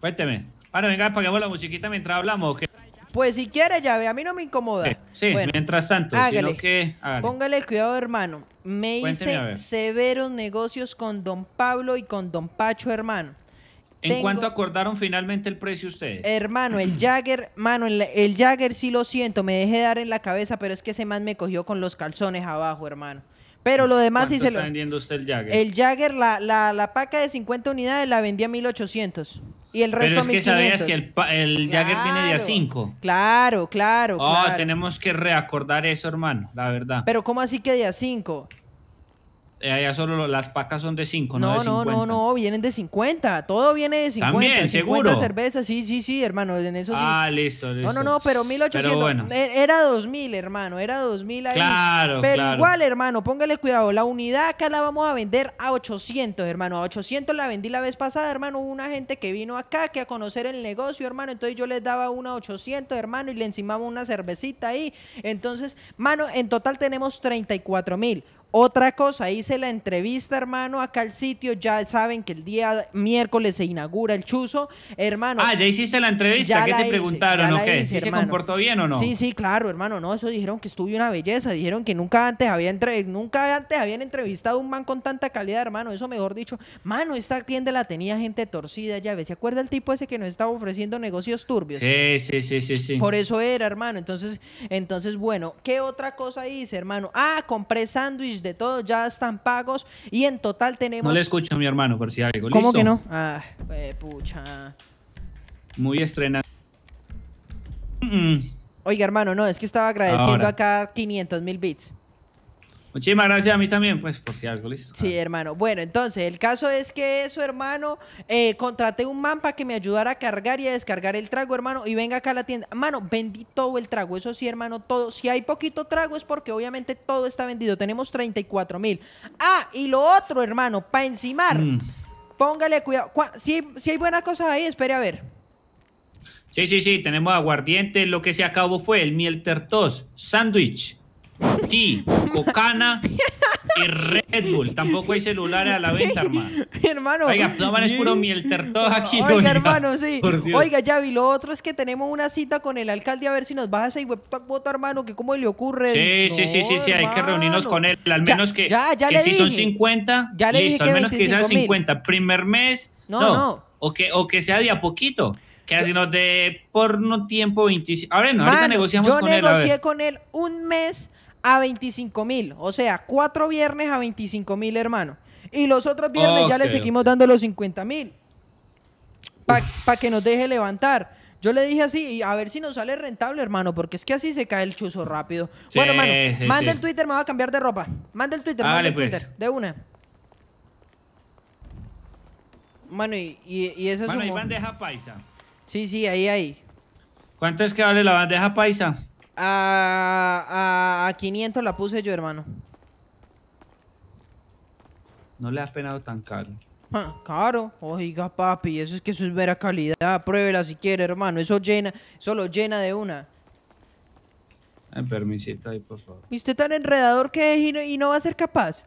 Cuénteme. Bueno, venga, apagamos la musiquita mientras hablamos. Pues si quiere, llave, a mí no me incomoda. Sí, mientras tanto, que, Póngale cuidado, hermano. Me hice severos negocios con don Pablo y con don Pacho, hermano. ¿En cuánto acordaron finalmente el precio ustedes? Hermano, el Jagger, mano, el, Jagger sí lo siento, me dejé dar en la cabeza, pero es que ese man me cogió con los calzones abajo, hermano. Pero lo demás sí se lo... está vendiendo usted el Jagger? El Jagger, la, paca de 50 unidades la vendía a 1800. Y el resto Pero es que sabías que el, Jagger viene de a 5. Claro, claro, claro. Oh, tenemos que reacordar eso, hermano, la verdad. Pero ¿cómo así que de a 5? Eh, allá solo las pacas son de 5, no, no de 50. No, no, no, vienen de 50. Todo viene de 50. También, 50 seguro. cervezas, sí, sí, sí, hermano. En eso ah, listo, listo. No, no, no, pero 1800. E, era 2000, hermano. Era 2000 ahí. Claro, Pero igual, hermano, póngale cuidado. La unidad acá la vamos a vender a 800, hermano. A 800 la vendí la vez pasada, hermano. Hubo una gente que vino acá que a conocer el negocio, hermano. Entonces yo les daba una 800, hermano, y le encimamos una cervecita ahí. Entonces, mano, en total tenemos 34 mil. Otra cosa, hice la entrevista, hermano, acá al sitio. Ya saben que el día miércoles se inaugura el chuzo. Hermano. Ah, ya hiciste la entrevista. ¿Qué te preguntaron o qué? ¿Sí se comportó bien o no? Sí, sí, claro, hermano. No, eso dijeron que estuvo una belleza. Dijeron que nunca antes, había nunca antes habían entrevistado a un man con tanta calidad, hermano. Eso mejor dicho. Mano, esta tienda la tenía gente torcida, ya ves. ¿Se acuerda el tipo ese que nos estaba ofreciendo negocios turbios? Sí, sí, sí, sí. sí. Por eso era, hermano. Entonces, entonces bueno, ¿qué otra cosa hice, hermano? Ah, compré sándwich de todo ya están pagos y en total tenemos... No le escucho a mi hermano por si hay algo. ¿Cómo que no? Ah, Muy estrenado. Mm. Oiga, hermano, no, es que estaba agradeciendo acá 500 mil bits. Muchísimas gracias a mí también, pues, por si algo listo. Sí, ah. hermano. Bueno, entonces, el caso es que eso, hermano, eh, contraté un man para que me ayudara a cargar y a descargar el trago, hermano, y venga acá a la tienda. Mano, vendí todo el trago, eso sí, hermano, todo. Si hay poquito trago es porque obviamente todo está vendido. Tenemos 34 mil. Ah, y lo otro, hermano, para encimar, mm. póngale cuidado. Si, si hay buenas cosas ahí, espere a ver. Sí, sí, sí, tenemos aguardiente, lo que se acabó fue el miel tertos, sándwich Ti, Cocana y Red Bull. Tampoco hay celulares a la venta, hermano. Oiga, Oiga, van es puro miel aquí. Oiga, hermano, sí. Oiga, Javi, lo otro es que tenemos una cita con el alcalde a ver si nos baja ese voto, hermano, que cómo le ocurre. Sí, sí, sí, sí, sí, hay que reunirnos con él. Al menos que, ya, ya que si son 50, ya le listo, dije al menos que sean 50. Primer mes, no, no. O, que, o que sea de a poquito. Que así nos dé por no tiempo 25. Ahora no, ahorita negociamos con él. Yo negocié con él un mes a 25 mil. O sea, cuatro viernes a 25 mil, hermano. Y los otros viernes ya le seguimos dando los 50 mil. Para que nos deje levantar. Yo le dije así, a ver si nos sale rentable, hermano, porque es que así se cae el chuzo rápido. bueno, hermano, manda el Twitter, me va a cambiar de ropa. Manda el Twitter, el Twitter, pues. de una. Mano, y, eso es. Bueno, hay bandeja paisa. Sí, sí, ahí, ahí. ¿Cuánto es que vale la bandeja paisa? A, 500 la puse yo, hermano. No le has penado tan caro. Ah, caro, oiga papi, eso es que eso es vera calidad, pruébela si quiere hermano, eso llena, solo llena de una. En permisita ahí por favor. ¿Y usted tan enredador que es y no, va a ser capaz?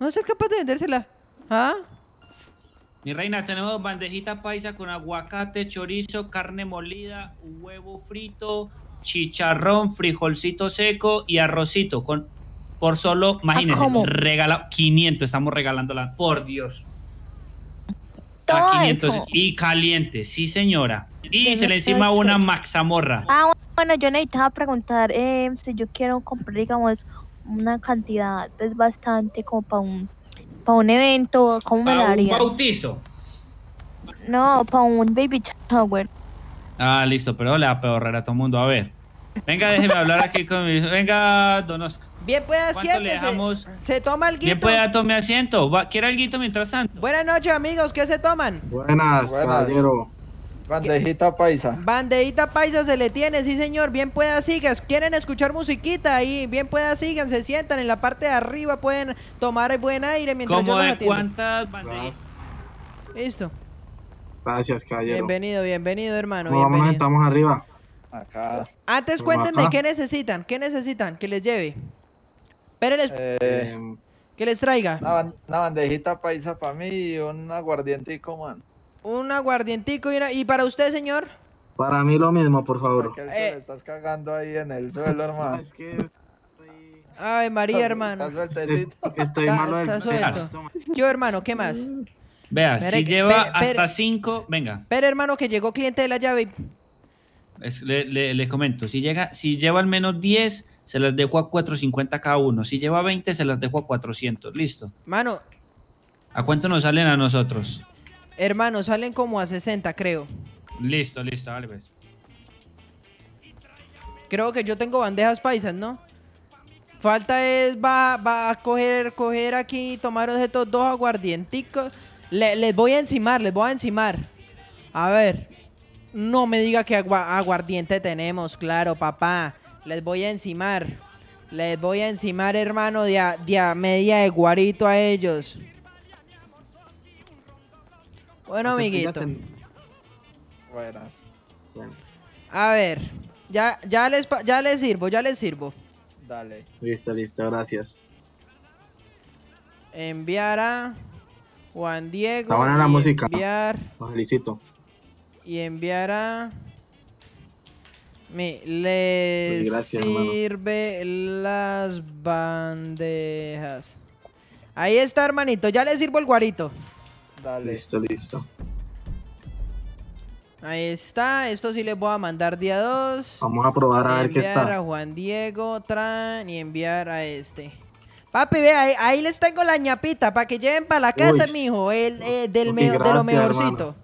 ¿No va a ser capaz de vendérsela? ¿Ah? Mi reina, tenemos bandejita paisa con aguacate, chorizo, carne molida, huevo frito, chicharrón, frijolcito seco y arrocito. Con, por solo, ah, imagínense, 500, estamos regalándola, por Dios. 500 y caliente, sí señora. Y se le encima una maxamorra. Ah, bueno, yo necesitaba preguntar eh, si yo quiero comprar, digamos, una cantidad pues bastante como para un para un evento, ¿cómo me lo haría? un bautizo. No, para un baby shower. Ah, listo, pero le va a peor a todo el mundo. A ver. Venga, déjeme hablar aquí con mi... Venga, don Oscar. Bien pueda, asiento. Se toma el guito. Bien pueda tome asiento. ¿Quiere guito mientras tanto? Buenas noches, amigos. ¿Qué se toman? Buenas, caballero. Bandejita paisa. Bandejita paisa se le tiene, sí señor. Bien pueda sigan Quieren escuchar musiquita ahí. Bien pueda sigan, se sientan en la parte de arriba, pueden tomar buen aire mientras yo de atiendo. cuántas bandejitas? Listo. Gracias, caballero. Bienvenido, bienvenido, hermano. Bienvenido. Vamos, estamos arriba. Acá. Antes pues, cuéntenme qué necesitan, qué necesitan, que les lleve. Pérez, eh, que les traiga. Una, bandejita paisa para mí y un aguardientico, man. Un aguardientico y, una, y para usted, señor. Para mí lo mismo, por favor. Eh. estás cagando ahí en el suelo, hermano. Ay, María, hermano. Estás Estoy malo Yo, hermano, ¿qué más? Vea, si lleva hasta cinco, venga. Pero, hermano, que llegó cliente de la llave le, comento, si, llega, si lleva al menos 10, se las dejo a 450 cada uno. Si lleva 20, se las dejo a 400. Listo. Mano. ¿A cuánto nos salen a nosotros? Hermano, salen como a 60, creo. Listo, listo, vale, pues. Creo que yo tengo bandejas paisas, ¿no? Falta es, va, va a coger, coger aquí, tomar estos dos aguardienticos. les voy a encimar, les voy a encimar. A ver, no me diga que aguardiente tenemos, claro, papá. Les voy a encimar. Les voy a encimar, hermano, de a, media de guarito a ellos. Bueno, amiguito. Buenas. A ver, ya, ya, les, ya les sirvo, ya les sirvo. Dale. Listo, listo, gracias. Enviar a Juan Diego. Está buena la música. Enviar. felicito y enviará. Me, Les pues sirve las bandejas. Ahí está, hermanito. Ya le sirvo el guarito. Dale. Listo, listo. Ahí está, esto sí les voy a mandar día 2. Vamos a probar a ver qué está. Enviar a Juan Diego, Tran y enviar a este. Papi, ve, ahí, les tengo la ñapita para que lleven para la casa, mi hijo. el, eh, del de lo mejorcito.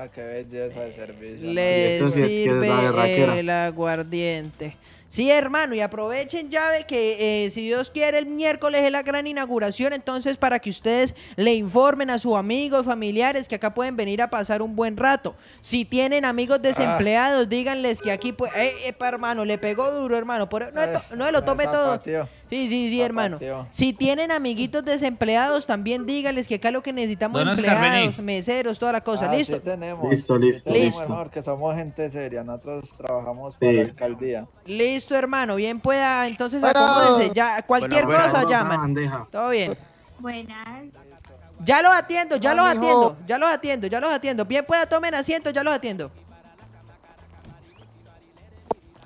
Ah, belleza de servicio. Le sirve el aguardiente. Sí, hermano, y aprovechen llave que eh, si Dios quiere el miércoles es la gran inauguración, entonces para que ustedes le informen a sus amigos, familiares que acá pueden venir a pasar un buen rato. Si tienen amigos ah. desempleados, díganles que aquí pues, eh, hermano, le pegó duro, hermano, no, eh, lo tome todo. Sí, sí, sí, hermano. Si tienen amiguitos desempleados, también dígales que acá lo que necesitamos empleados, meseros, toda la cosa. Ah, ¿Listo? Listo, listo, listo. hermano, que somos gente seria, nosotros trabajamos por para la alcaldía. Listo, hermano, bien pueda, entonces Ya, cualquier cosa llama. llaman. Todo bien. Buenas. Ya los atiendo, ya los atiendo, ya los atiendo, ya los atiendo. Bien pueda, tomen asiento, ya los atiendo.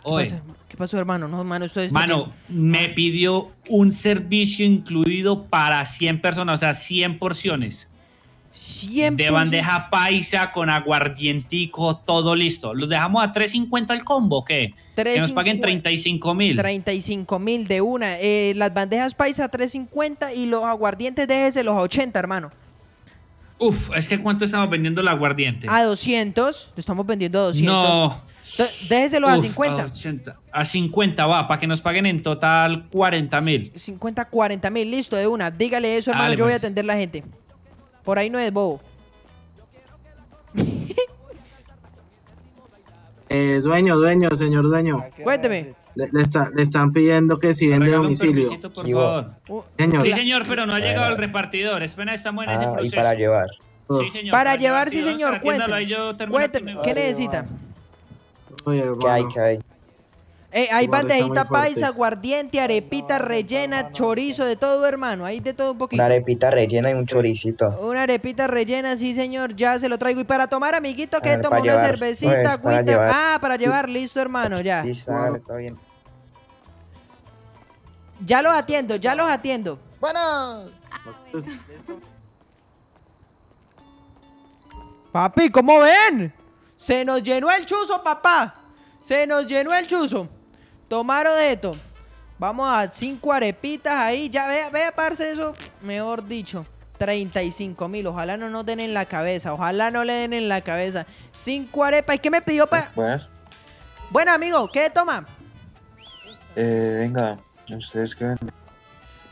Pues, ¿Qué pasó, hermano? No, hermano, ustedes. Mano, me ah. pidió un servicio incluido para 100 personas, o sea, 100 porciones. 100 De bandeja paisa con aguardientico, todo listo. ¿Los dejamos a 3.50 el combo o qué? que nos paguen 35 mil. 35 mil de una. Eh, las bandejas paisa a 3.50 y los aguardientes déjese los a 80, hermano. Uf, es que ¿cuánto estamos vendiendo el aguardiente? A 200. Lo estamos vendiendo a 200. No. Déjeselo a 50. A, 50 va, para que nos paguen en total 40 mil. 50, 40 mil, listo, de una. Dígale eso, hermano, yo voy a pues. atender la gente. Por ahí no es bobo. eh, dueño, dueño, señor dueño. Cuénteme. Le, le, están pidiendo que si vende domicilio. Uh, sí, señor, pero no ha llegado el repartidor. Espera, pena en ah, ese proceso. Y para llevar. Sí, señor. Para, llevar, sí, señor. Cuénteme. Cuénteme. ¿Qué necesita? Que hay, qué hay? hay eh, bandejita paisa, aguardiente, arepita rellena, chorizo, de todo, hermano. Hay de todo un poquito. Una arepita rellena y un choricito. Una arepita rellena, sí, señor. Ya se lo traigo. Y para tomar, amiguito, que ah, toma una cervecita, pues, Ah, para llevar, listo, hermano, ya. Listo, está bien. Ya los atiendo, ya los atiendo. Buenos. Papi, ¿cómo ven? Se nos llenó el chuzo, papá. Se nos llenó el chuzo. Tomaron esto. Vamos a cinco arepitas ahí. Ya vea, vea, parce, eso. Mejor dicho. 35 mil. Ojalá no nos den en la cabeza. Ojalá no le den en la cabeza. 5 arepas. ¿Y qué me pidió para.? Pues, pues. Bueno, amigo, ¿qué toma? Eh, venga, ¿ustedes qué venden?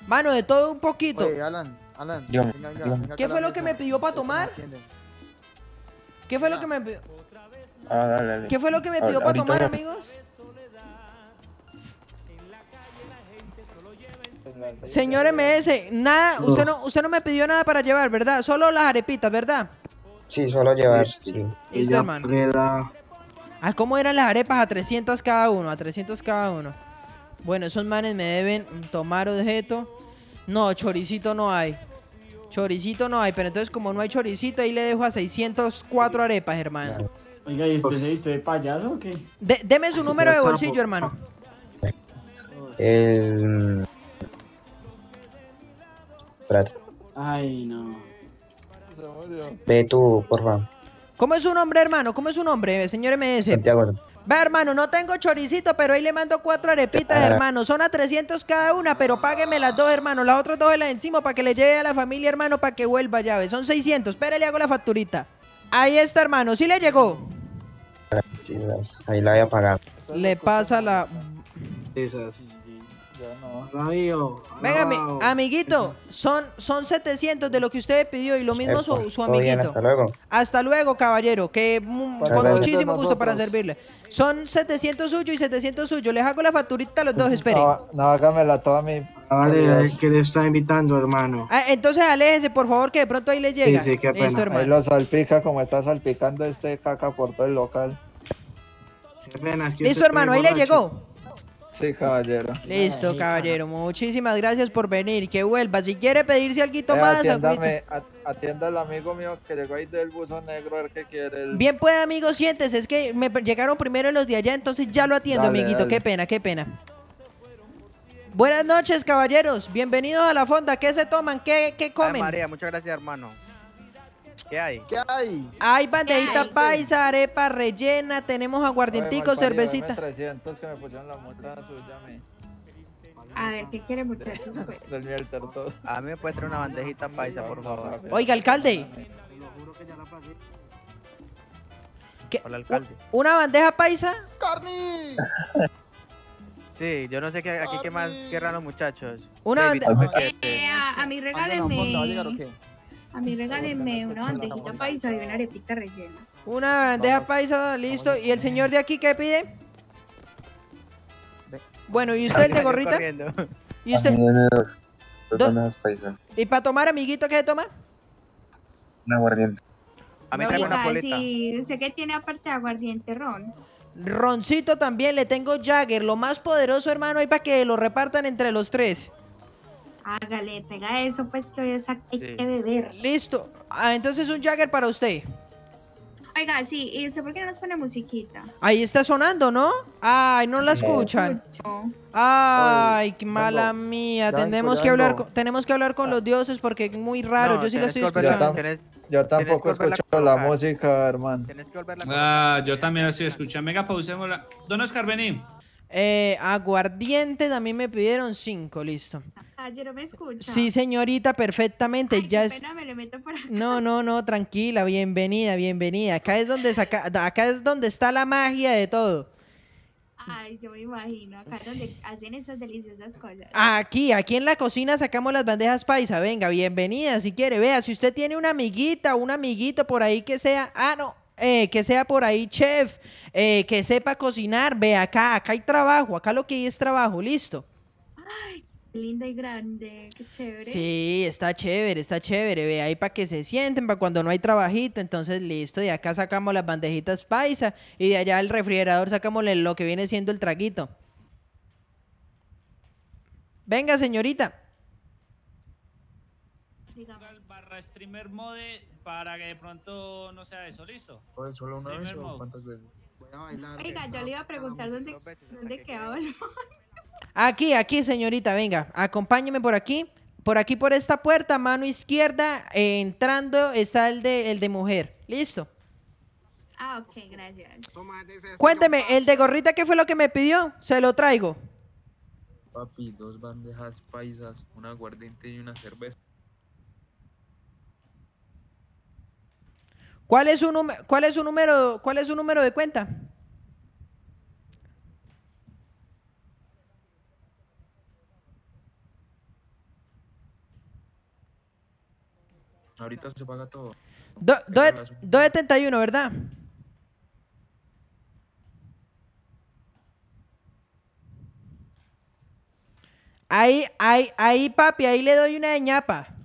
Mano, de todo un poquito. Alan, Alan. ¿Qué fue lo que me pidió para tomar? ¿Qué fue lo que me pidió? Ah, ¿Qué fue lo que me pidió para tomar, amigos? Señor MS, nada, usted no, usted no me pidió nada para llevar, ¿verdad? Solo las arepitas, ¿verdad? Sí, solo llevar, sí. Ah, ¿cómo eran las arepas? A 300 cada uno, a 300 cada uno. Bueno, esos manes me deben tomar objeto. No, choricito no hay. Choricito no hay, pero entonces como no hay choricito, ahí le dejo a 604 arepas, hermano. Oiga, ¿y usted se viste de payaso o qué? deme su número de bolsillo, hermano. El. Ay, no. Ve tú, por favor ¿Cómo es su nombre, hermano? ¿Cómo es su nombre, señor MS? Santiago. Va, hermano, no tengo choricito, pero ahí le mando cuatro arepitas, ah. hermano. Son a 300 cada una, pero págueme las dos, hermano. Las otras dos de las encima para que le lleve a la familia, hermano, para que vuelva, llave. Son 600. espérenle, le hago la facturita. Ahí está, hermano. Sí le llegó. Ahí la voy a pagar. Le pasa la. Esas. Venga, amiguito, son, son 700 de lo que usted pidió y lo mismo eh, su, pues, amiguito. hasta luego. Hasta luego, caballero, que con muchísimo gusto para servirle. Son 700 suyos y 700 suyo. Les hago la facturita a los dos, esperen. No, no hágamela toda mi... Ah, vale, eh, que le está invitando, hermano. Ah, entonces aléjese, por favor, que de pronto ahí le llegue. Sí, sí, qué pena. Ahí lo salpica como está salpicando este caca por todo el local. Qué pena. Listo, hermano, ahí le llegó. Sí, caballero. Listo, caballero. Muchísimas gracias por venir. Que vuelva. Si quiere pedirse algo más, atienda al amigo mío que llegó ahí del buzo negro, a ver qué quiere. Bien, puede, amigo, sientes Es que me llegaron primero los de allá, entonces ya lo atiendo, amiguito. Qué pena, qué pena. Buenas noches, caballeros. Bienvenidos a la fonda. ¿Qué se toman? ¿Qué, qué comen? Ay, María, muchas gracias, hermano. ¿Qué hay? ¿Qué hay? Hay bandejita paisa, arepa rellena, tenemos aguardientico, cervecita. A ver, ¿qué quiere muchachos? A mí me puede traer una bandejita paisa, por favor. Oiga, alcalde. ¿Qué? Hola, alcalde. ¿Una bandeja paisa? ¡Carni! Sí, yo no sé qué, aquí qué más querrán los muchachos. Una bandeja. Eh, este. a, a mí regálenme... A mí regálenme una bandejita paisa y una arepita rellena. Una bandeja paisa, listo. ¿Y el señor de aquí qué pide? Bueno, ¿y usted el de gorrita? ¿Y usted? ¿Y para tomar, amiguito, qué se toma? Una aguardiente. A mí traigo una poleta. Sí, sé que tiene aparte aguardiente ron. Roncito también, le tengo Jagger, lo más poderoso, hermano, ahí para que lo repartan entre los tres. Hágale, tenga eso, pues que hoy es aquí hay que beber. Listo. Ah, entonces un Jagger para usted. Oiga, sí, ¿y usted por qué no nos pone musiquita? Ahí está sonando, ¿no? Ay, no la escuchan. Ay, qué mala mía. Tenemos que, hablar con, tenemos que hablar con los dioses porque es muy raro. yo sí lo estoy escuchando. Yo, tampoco he la, la música, hermano. Ah, yo también lo estoy escuchando. Venga, pausémosla. Don Oscar, vení. Eh, a también me pidieron cinco, listo. Ah, yo no me escucho Sí, señorita, perfectamente. ya es... me lo meto por acá. No, no, no, tranquila, bienvenida, bienvenida. Acá es donde saca... acá es donde está la magia de todo. Ay, yo me imagino, acá donde hacen esas deliciosas cosas. Aquí, aquí en la cocina sacamos las bandejas paisa. Venga, bienvenida, si quiere. Vea, si usted tiene una amiguita, un amiguito por ahí que sea. Ah, no, eh, que sea por ahí chef, eh, que sepa cocinar, ve acá, acá hay trabajo, acá lo que hay es trabajo, listo. Ay, linda y grande, qué chévere. Sí, está chévere, está chévere. Ve ahí para que se sienten, para cuando no hay trabajito. Entonces, listo, de acá sacamos las bandejitas paisa y de allá el refrigerador sacamos lo que viene siendo el traguito. Venga, señorita. Streamer Mode para que de pronto no sea de solizo. solo una vez o cuántas veces. yo le iba a preguntar dónde, quedaba Aquí, aquí, señorita, venga, acompáñeme por aquí. Por aquí, por esta puerta, mano izquierda, eh, entrando está el de, el de mujer. Listo. Ah, ok, gracias. Cuénteme, el de gorrita, ¿qué fue lo que me pidió? Se lo traigo. Papi, dos bandejas paisas, una aguardiente y una cerveza. ¿Cuál es su, cuál es su, número, cuál es su número de cuenta? Ahorita se paga todo. 271, ¿verdad? Ahí, ahí, ahí, papi, ahí le doy una de ñapa.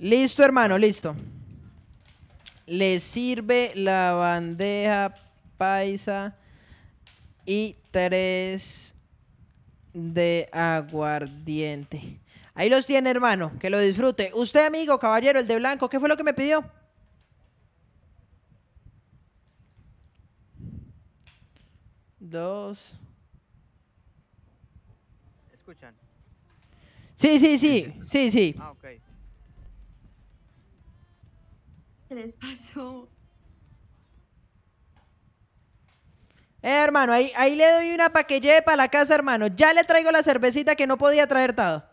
Listo, hermano, listo. Le sirve la bandeja paisa y tres de aguardiente. Ahí los tiene, hermano. Que lo disfrute. Usted, amigo, caballero, el de blanco, ¿qué fue lo que me pidió? Dos. ¿Escuchan? Sí, sí, sí. Sí, sí. Ah, okay les pasó. Eh, hermano, ahí, ahí le doy una pa' que lleve para la casa, hermano. Ya le traigo la cervecita que no podía traer todo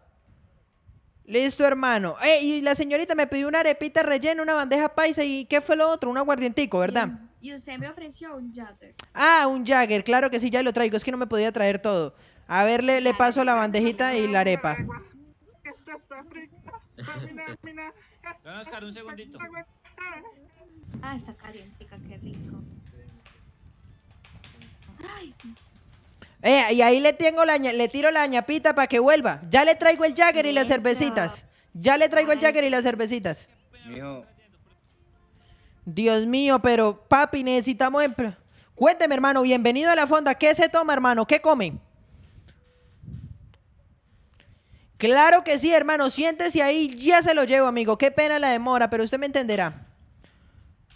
Listo, hermano. Eh, y la señorita me pidió una arepita rellena, una bandeja paisa y ¿qué fue lo otro? Un aguardientico, ¿verdad? Y, usted me ofreció un Jagger. Ah, un Jagger, claro que sí, ya lo traigo. Es que no me podía traer todo. A ver, le, paso la bandejita y la arepa. Esto está un segundito. Ah, está calientica, qué rico. Ay. Eh, y ahí le tengo la le tiro la ñapita para que vuelva. Ya le traigo el Jagger y las cervecitas. Ya le traigo el Jagger y las cervecitas. Dios mío, pero papi, necesitamos. Em-, cuénteme, hermano, bienvenido a la fonda. ¿Qué se toma, hermano? ¿Qué come? Claro que sí, hermano. Siéntese ahí, ya se lo llevo, amigo. Qué pena la demora, pero usted me entenderá.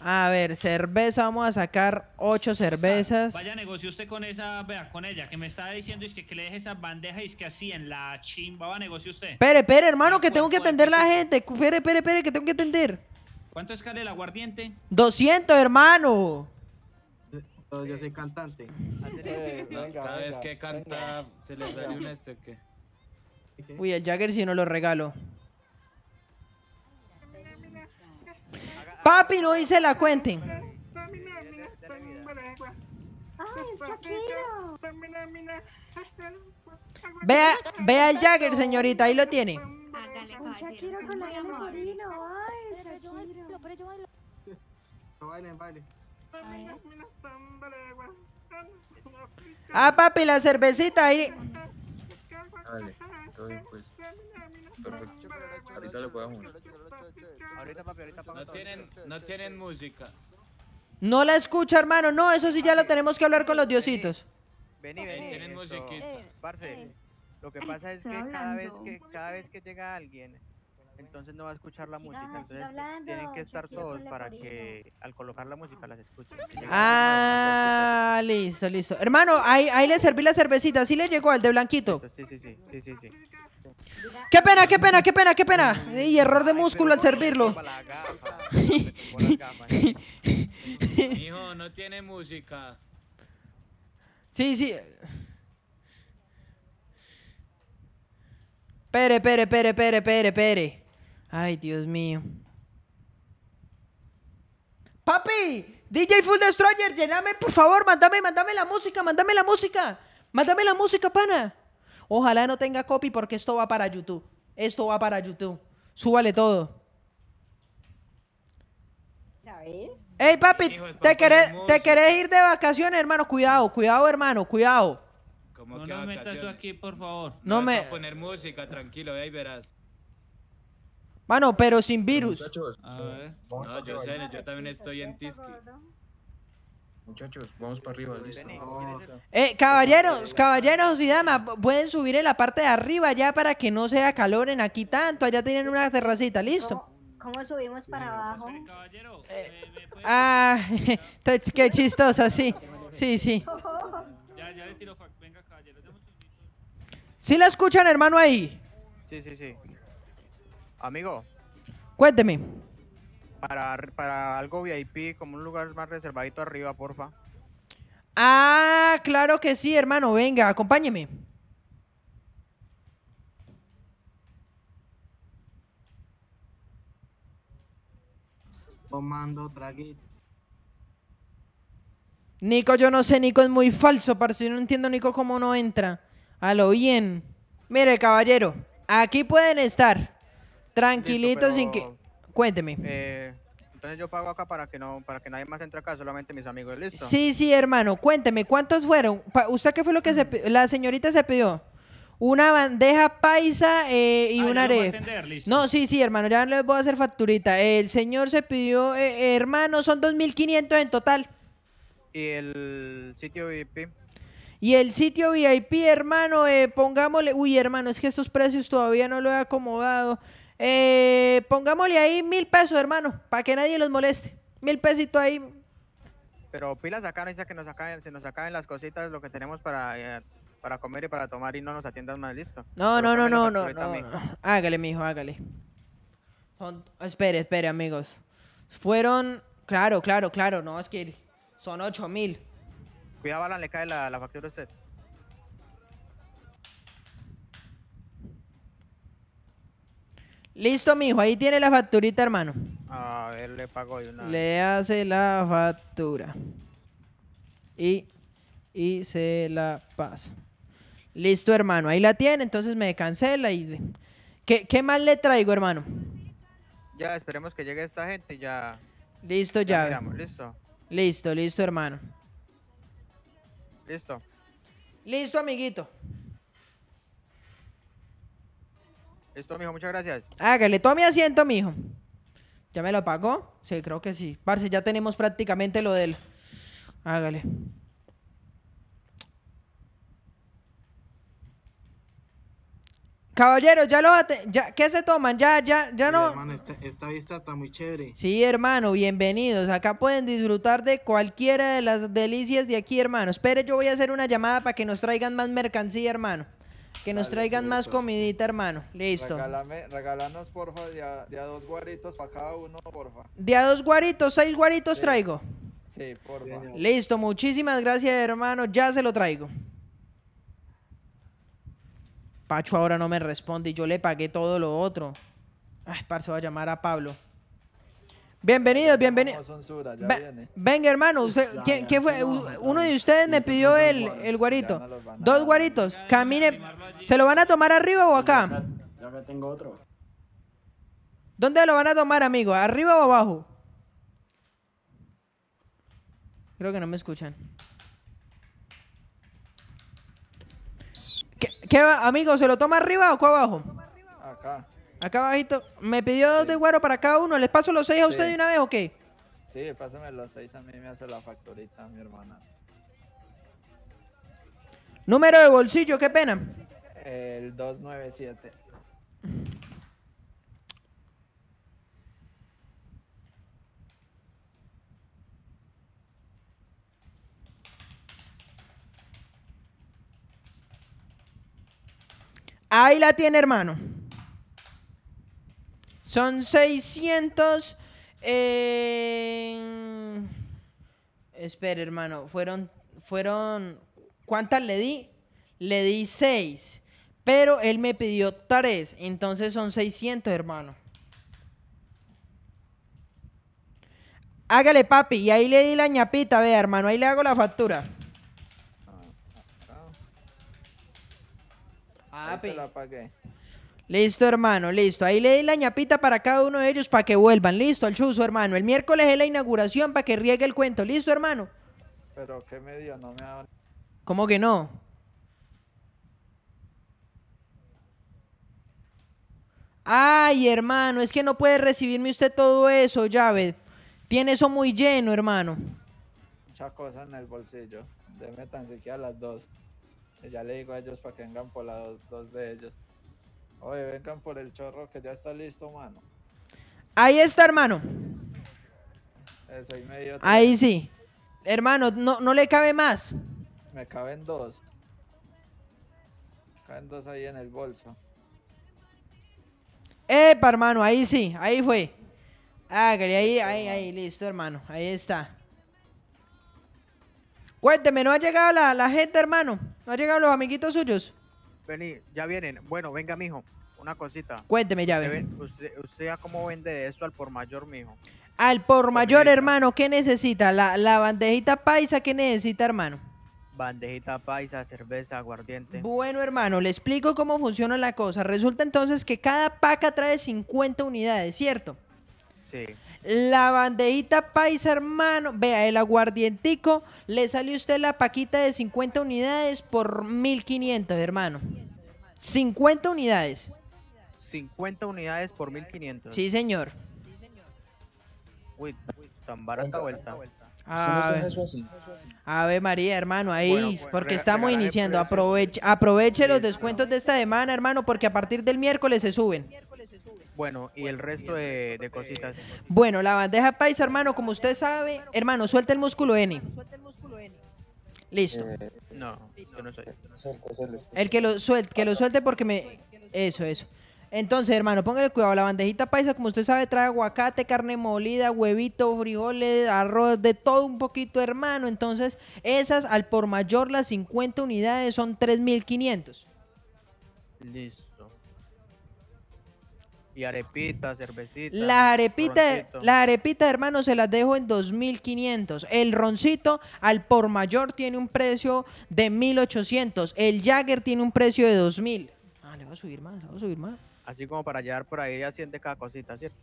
A ver, cerveza, vamos a sacar ocho cervezas. Vaya negocio usted con esa, vea, con ella, que me está diciendo es que, le deje esa bandeja y es que así en la chimba va negocio usted. Pere, espere, hermano, ah, que tengo que atender la gente. Pere, pere, pere, que tengo que atender. ¿Cuánto es la el aguardiente? 200, hermano. yo soy cantante. Cada vez que canta, se le sale un este o Uy, el Jagger si no lo regalo. Papi, no hice la cuenten. Vea, vea el Jagger, señorita, ahí lo tiene. Hágale, Un Shakiro con Ariana Moreno, ay, Shakiro. Pero yo bailo, No Ah, papi, la cervecita ahí. Dale, estoy pues perfecto. Ahorita le podemos juntar. Ahorita, papi, ahorita No tienen, no tienen música. No la escucha, hermano. No, eso sí ya lo tenemos que hablar con los diositos. Vení, vení. Tienen musiquita. Parce, eh, lo que pasa es que cada vez que, cada vez que llega alguien entonces no va a escuchar la música. Entonces tienen que estar todos para que al colocar la música las escuchen. Ah, listo, listo. Hermano, ahí, ahí le serví la cervecita. ¿Sí le llegó al de blanquito? Sí, sí, sí, sí, Qué pena, qué pena, qué pena, qué pena. Y error de músculo al servirlo. Hijo, ¿eh? no tiene música. Sí, sí. Pere, pere, pere, pere, pere, pere. Ay, Dios mío. Papi, DJ Full Destroyer, llename, por favor, mándame, mándame la música, mándame la música. Mándame la música, pana. Ojalá no tenga copy porque esto va para YouTube. Esto va para YouTube. Súbale todo. ¿Sabes? Ey, papi, ¿te, querés, ir de vacaciones, hermano? Cuidado, cuidado, hermano, cuidado. Como no, que metas aquí, por favor. No, me... A poner música, tranquilo, ahí verás. Mano, pero sin virus. Muchachos, a ver. Eh, no, yo sé, yo también estoy en Tisky. Muchachos, vamos para arriba, listo. Eh, caballeros, caballeros y damas, pueden subir en la parte de arriba ya para que no sea caloren aquí tanto. Allá tienen una terracita, listo. ¿Cómo, subimos para abajo? Eh, eh ah, qué chistosa, sí. Sí, sí. Ya, ya le tiro Venga, caballero, ¿Sí la escuchan, hermano, ahí? Sí, sí, sí. Amigo. Cuénteme. Para, algo VIP, como un lugar más reservadito arriba, porfa. Ah, claro que sí, hermano. Venga, acompáñeme. Tomando traguito. Nico, yo no sé, Nico es muy falso, parce. si no entiendo, Nico, cómo no entra. A lo bien. Mire, caballero, aquí pueden estar Tranquilito sin que... Cuénteme. Eh, entonces yo pago acá para que no, para que nadie más entre acá, solamente mis amigos, ¿listo? Sí, sí, hermano. Cuénteme, ¿cuántos fueron? ¿Usted qué fue lo que se, la señorita se pidió? Una bandeja paisa eh, y ah, una arepa. No, sí, sí, hermano, ya les voy a hacer facturita. El señor se pidió, eh, hermano, son 2.500 en total. ¿Y el sitio VIP? Y el sitio VIP, hermano, eh, pongámosle... Uy, hermano, es que estos precios todavía no lo he acomodado. Eh, pongámosle ahí mil pesos, hermano, para que nadie los moleste. Mil pesitos ahí. Pero pilas acá, no dice que nos acaben, se nos acaben las cositas, lo que tenemos para, eh, para comer y para tomar y no nos atiendan más, listo. No, no, no, no, no, no, Hágale, mijo, hágale. Son... Espere, espere, amigos. Fueron, claro, claro, claro, no, es que son ocho mil. Cuidado, le cae la, la factura a usted. Listo, mijo. Ahí tiene la facturita, hermano. A ver, le pago yo una. Le hace la factura. Y, y se la pasa. Listo, hermano. Ahí la tiene. Entonces me cancela. y ¿Qué, qué más le traigo, hermano? Ya, esperemos que llegue esta gente y ya. Listo, ya. listo. Listo, listo, hermano. Listo. Listo, amiguito. Esto, mijo, muchas gracias. Hágale, tome asiento, mijo. ¿Ya me lo pagó? Sí, creo que sí. Parce, ya tenemos prácticamente lo del... Hágale. Caballeros, ya lo ya, ¿qué se toman? Ya, ya, ya no. Sí, hermano, esta, vista está muy chévere. Sí, hermano, bienvenidos. Acá pueden disfrutar de cualquiera de las delicias de aquí, hermano. Espere, yo voy a hacer una llamada para que nos traigan más mercancía, hermano. Que nos traigan más pues. comidita, hermano. Listo. regálanos, porfa, de a, dos guaritos para cada uno, porfa. De a dos guaritos, seis guaritos traigo. Sí, porfa. Listo, muchísimas gracias, hermano. Ya se lo traigo. Pacho ahora no me responde y yo le pagué todo lo otro. Ay, parce, voy a llamar a Pablo. Bienvenidos, bienvenidos. venga, hermano, usted, fue? Uno de ustedes me pidió el, guarito. Dos guaritos. Camine. ¿Se lo van a tomar arriba o acá? Yo tengo otro. ¿Dónde lo van a tomar, amigo? ¿Arriba o abajo? Creo que no me escuchan. ¿Qué, va, amigo? ¿Se lo toma arriba o acá abajo? Acá. Acá abajito. Me pidió dos de guaro para cada uno. ¿Les paso los seis a ustedes de una vez o qué? Sí, pásame los seis a mí me hace la factorita mi hermana. Número de bolsillo, qué pena. El 297. Ahí la tiene, hermano. Son 600. Eh... Espera, hermano. Fueron. Fueron. ¿Cuántas le di? Le di 6. Pero él me pidió 3. Entonces son 600, hermano. Hágale, papi. Y ahí le di la ñapita, vea, hermano. Ahí le hago la factura. Ah, ah, ah. la Listo, hermano, listo. Ahí le di la ñapita para cada uno de ellos para que vuelvan. Listo, al chuzo, hermano. El miércoles es la inauguración para que riegue el cuento. Listo, hermano. Pero qué medio no me ha... ¿Cómo que no? Ay, hermano, es que no puede recibirme usted todo eso, llave. Tiene eso muy lleno, hermano. Muchas cosas en el bolsillo. Deme tan siquiera las dos. Ya le digo a ellos para que vengan por las dos de ellos. Oye, vengan por el chorro que ya está listo, mano. Ahí está, hermano. Eso, eh, ahí medio. Ahí sí. Hermano, no, no le cabe más. Me caben dos. caben dos ahí en el bolso. Epa, hermano, ahí sí, ahí fue. quería ahí, listo, ahí, ahí, listo, hermano. Ahí está. Cuénteme, ¿no ha llegado la, la gente, hermano? ¿No ha llegado los amiguitos suyos? Vení, ya vienen. Bueno, venga, mijo, una cosita. Cuénteme, ya Usted, usted cómo vende esto al por mayor, mijo. Al por mayor, hermano, ¿qué necesita? La, la bandejita paisa, ¿qué necesita, hermano? bandejita paisa, cerveza, aguardiente. Bueno, hermano, le explico cómo funciona la cosa. Resulta entonces que cada paca trae 50 unidades, ¿cierto? Sí la bandejita paisa, hermano, vea, el aguardientico, le salió usted la paquita de 50 unidades por 1500, hermano. 50 unidades. 50 unidades por 1500. Sí, señor. Uy, tan barata vuelta. a ah. ver, María, hermano, ahí, pues, porque estamos iniciando. Aproveche, aproveche los descuentos de esta semana, hermano, porque a partir del miércoles se suben. Bueno, y el resto de, cositas. Bueno, la bandeja paisa, hermano, como usted sabe, hermano, suelta el músculo N. Listo. Eh, no, yo no soy. El que lo suelte, que lo suelte porque me. Eso, eso. Entonces, hermano, póngale cuidado. La bandejita paisa, como usted sabe, trae aguacate, carne molida, huevito, frijoles, arroz, de todo un poquito, hermano. Entonces, esas al por mayor, las 50 unidades son 3.500. Listo. Y arepitas, cervecitas. Las arepitas, la arepita, hermano, se las dejo en 2.500. El roncito al por mayor tiene un precio de 1.800. El Jagger tiene un precio de 2.000. Ah, le va a subir más, le va a subir más. Así como para llevar por ahí haciendo cada cosita, ¿cierto?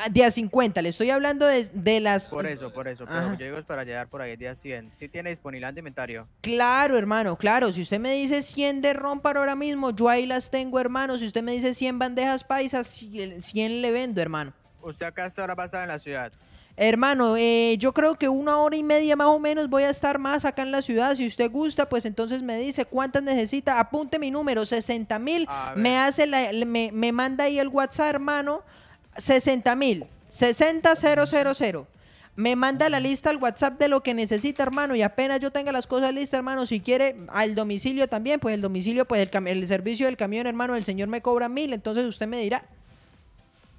Ah, día 50, le estoy hablando de, las... Por eso, por eso, pero yo digo es para llegar por ahí día 100. si tiene disponible de inventario? Claro, hermano, claro. Si usted me dice 100 de ron para ahora mismo, yo ahí las tengo, hermano. Si usted me dice 100 bandejas paisas, 100 le vendo, hermano. ¿Usted acá hasta ahora estar en la ciudad? Hermano, eh, yo creo que una hora y media más o menos voy a estar más acá en la ciudad. Si usted gusta, pues entonces me dice cuántas necesita. Apunte mi número, 60 mil. Me hace me, me manda ahí el WhatsApp, hermano. 60 mil, 60 Me manda la lista al WhatsApp de lo que necesita, hermano. Y apenas yo tenga las cosas listas, hermano, si quiere al domicilio también, pues el domicilio, pues el, servicio del camión, hermano, el señor me cobra mil, entonces usted me dirá.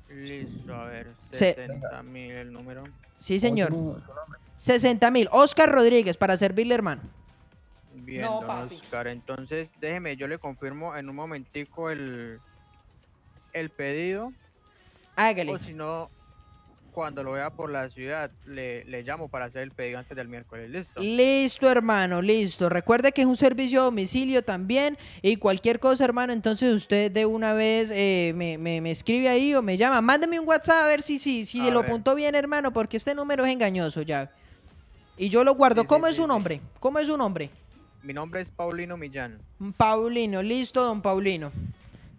Listo, a ver, 60 mil el número. Sí, señor. 60 mil. Oscar Rodríguez, para servirle, hermano. Bien, Oscar. Entonces, déjeme, yo le confirmo en un momentico el, el pedido. O si no, cuando lo vea por la ciudad, le, llamo para hacer el pedido antes del miércoles. ¿Listo? hermano, listo. Recuerde que es un servicio a domicilio también. Y cualquier cosa, hermano, entonces usted de una vez eh, me, escribe ahí o me llama. Mándeme un WhatsApp a ver si, si, si lo apuntó bien, hermano, porque este número es engañoso ya. Y yo lo guardo. ¿Cómo es su nombre? ¿Cómo es su nombre? Mi nombre es Paulino Millán. Paulino, listo, don Paulino.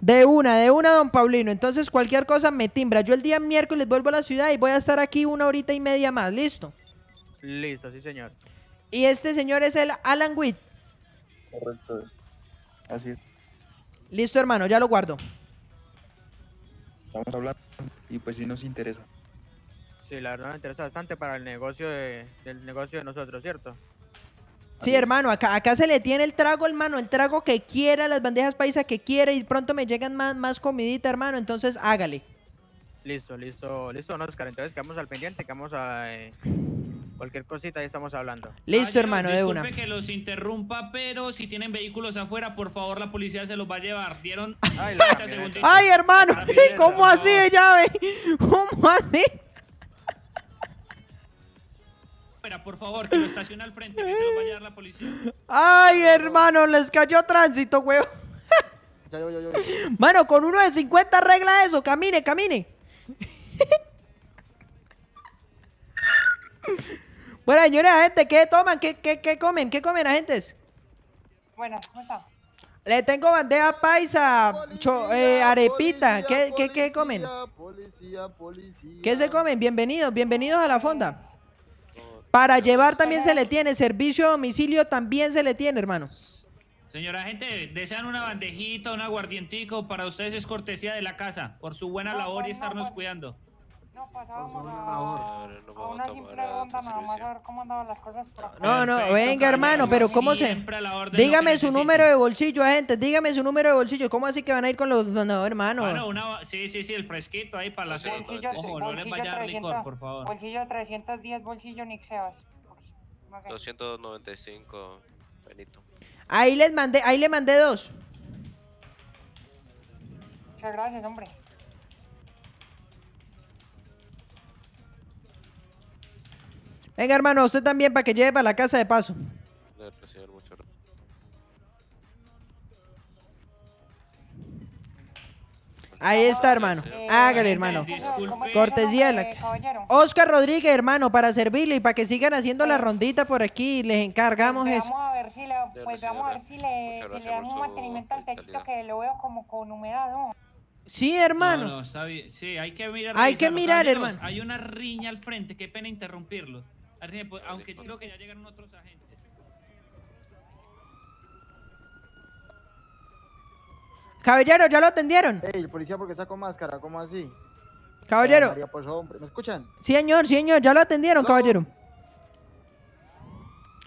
De una, de una, don Paulino. Entonces, cualquier cosa me timbra. Yo el día miércoles vuelvo a la ciudad y voy a estar aquí una horita y media más. ¿Listo? Listo, sí, señor. Y este señor es el Alan Witt. Correcto. Así es. Listo, hermano, ya lo guardo. Estamos hablando y pues sí nos interesa. Sí, la verdad nos interesa bastante para el negocio de, del negocio de nosotros, ¿cierto? Sí, hermano, acá, acá se le tiene el trago, hermano, el trago que quiera, las bandejas paisa que quiera y pronto me llegan más, más comidita, hermano, entonces hágale. Listo, listo, listo, no, Oscar, entonces quedamos al pendiente, quedamos a... Eh, cualquier cosita y estamos hablando. Listo, hermano, de una. que los interrumpa, pero si tienen vehículos afuera, por favor, la policía se los va a llevar. ¿Dieron? Ay, este Ay hermano, ¿cómo así, llave? ¿Cómo así? Espera, por favor, que lo estaciona al frente, que se va a la policía. Ay, hermano, les cayó tránsito, weón. Mano, con uno de 50 regla eso, camine, camine. bueno, señores, gente, ¿qué toman? ¿Qué, qué, qué comen? ¿Qué comen, agentes? Bueno, ¿cómo está? Le tengo bandeja paisa, eh, arepita. Policía, ¿Qué, policía, ¿Qué, qué, comen? ¿Qué se comen? Bienvenidos, bienvenidos a la fonda. Para llevar también se le tiene, servicio a domicilio también se le tiene, hermano. Señora gente, desean una bandejita, un aguardientico, para ustedes es cortesía de la casa, por su buena labor y pues estarnos pues. cuidando. No, pasábamos pues, a, una simple ronda nada más a ver cómo andaban las cosas No, no, venga hermano, pero ¿cómo se...? Dígame su número de bolsillo, gente, dígame su número de bolsillo. ¿Cómo así que van a ir con los... No, hermano. Bueno, sí, sí, sí, el fresquito ahí para la sesión. bolsillo, Ojo, no les a por favor. Bolsillo 310, bolsillo Nixeas. 295, Benito. Ahí les mandé, ahí le mandé dos. Muchas gracias, hombre. Venga, hermano, usted también para que lleve para la casa de paso. Pues, Ahí está, hermano. Hágale, eh, hermano. Cortesía. La... Eh, Oscar Rodríguez, hermano, para servirle y para que sigan haciendo la pues, rondita por aquí. Les encargamos pues, eso. Vamos a ver si le, un mantenimiento al techo que lo veo como con humedad, Sí, hermano. Hay que mirar, hermano. Hay una riña al frente, qué pena interrumpirlo. Pues, aunque creo que ya llegaron otros agentes. Caballero, ¿ya lo atendieron? Ey, el policía porque sacó máscara, ¿cómo así? Caballero. ¿Me escuchan? Sí, señor, sí, señor, ya lo atendieron, caballero.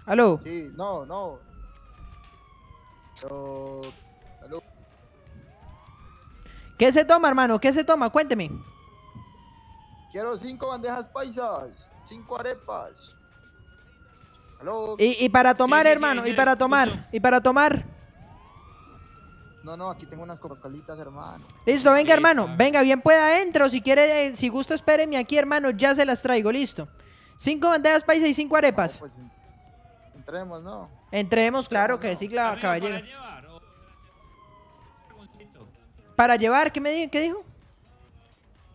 ¿Aló? Sí, no, no. ¿Aló? ¿Qué se toma, hermano? ¿Qué se toma? Cuénteme. Quiero cinco bandejas paisas. Cinco arepas. Y, para tomar, hermano, y para tomar, y para tomar. No, no, aquí tengo unas corocalitas hermano. Listo, venga, hermano. Venga, bien pueda adentro. Si quiere, eh, si gusta, espéreme aquí, hermano. Ya se las traigo, listo. Cinco bandejas paisas y cinco arepas. Pues, entremos, ¿no? Entremos, claro, que sí, caballero. Para llevar, ¿qué me dijo? ¿Qué dijo?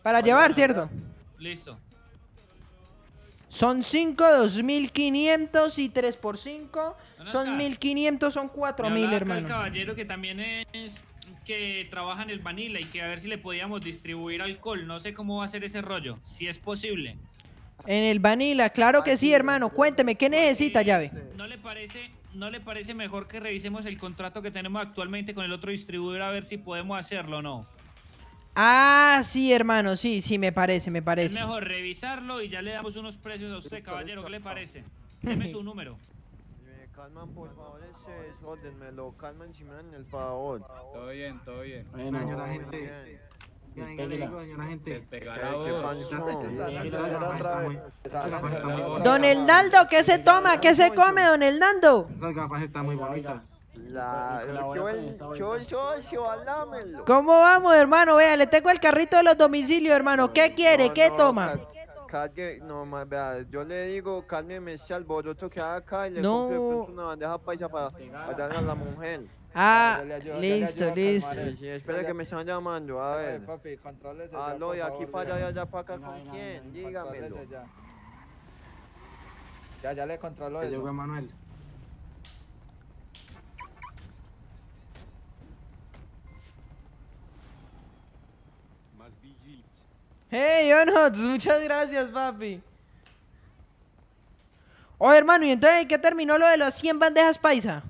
Para, llevar, ¿cierto? Listo. Son 5, 2500 y 3 por 5. Son 1500, son 4000, hermano. El caballero que también es que trabaja en el Vanilla y que a ver si le podíamos distribuir alcohol. No sé cómo va a ser ese rollo, si es posible. En el Vanilla, claro que sí, hermano. Eh, Cuénteme, ¿qué necesita, llave? ¿No le parece ¿no le parece mejor que revisemos el contrato que tenemos actualmente con el otro distribuidor a ver si podemos hacerlo o no? Ah, sí, hermano, sí, sí, me parece, me parece. Es mejor revisarlo y ya le damos unos precios a usted, caballero, ¿qué le parece? Deme su número. Eh, calman, por favor, ese lo Calman, si me dan el favor. Todo bien, todo bien. Bueno, la gente. Don le digo, Don Hernando, ¿qué se toma? ¿Qué se come, don Hernando? gafas están muy bonitas. ¿Cómo vamos, hermano? Vea, le tengo el carrito de los domicilios, hermano. ¿Qué quiere? ¿Qué toma? no, más, vea, yo le digo, cálmeme ese que acá y no. la mujer. Ah, listo, listo. espera que me están llamando, a ver. Papi, controles Aló, y aquí para allá y allá para acá, ¿con quién? Dígamelo. Ya. ya, ya le controló eso. Llegó Manuel. Hey, Onots, muchas gracias, papi. Oye, hermano, ¿y entonces qué terminó lo de las 100 bandejas paisa?